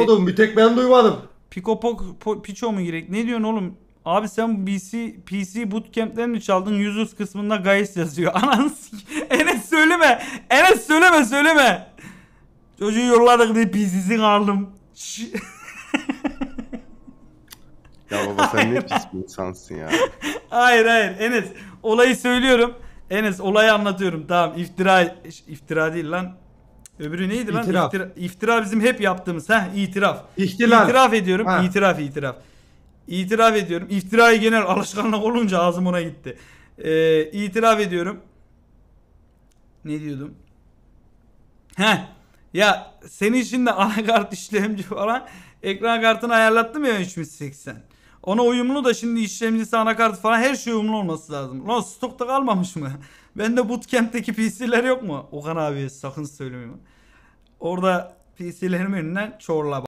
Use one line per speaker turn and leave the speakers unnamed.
Anlamadım bir tek ben duymadım. Pico Pok, po, Pico mu gerek? Ne diyorsun oğlum? Abi sen BC, PC bootcamp'ten mi çaldın? Users kısmında gayes yazıyor. Ananı Enes söyleme. Enes söyleme söyleme. Çocuğu yolladık diye PC'sini aldım.
ya baba sen hayır. ne pis bir insansın ya.
hayır hayır Enes olayı söylüyorum. Enes olayı anlatıyorum. Tamam iftira iftira değil lan. Öbürü neydi lan? İtiraf. İftira, iftira bizim hep yaptığımız. Heh itiraf. İhtilal. İtiraf ediyorum. Ha. İtiraf itiraf. İtiraf ediyorum. İftirayı genel alışkanlık olunca ağzım ona gitti. Ee, itiraf ediyorum. Ne diyordum? Heh. Ya senin için şimdi anakart işlemci falan ekran kartını ayarlattım ya 3080. Ona uyumlu da şimdi işlemcisi, anakartı falan her şey uyumlu olması lazım. Lan stokta kalmamış mı? Bende bootcamp'teki PC'ler yok mu? Okan abiye sakın söylemeyeyim. Orada PC'lerim önünden çorla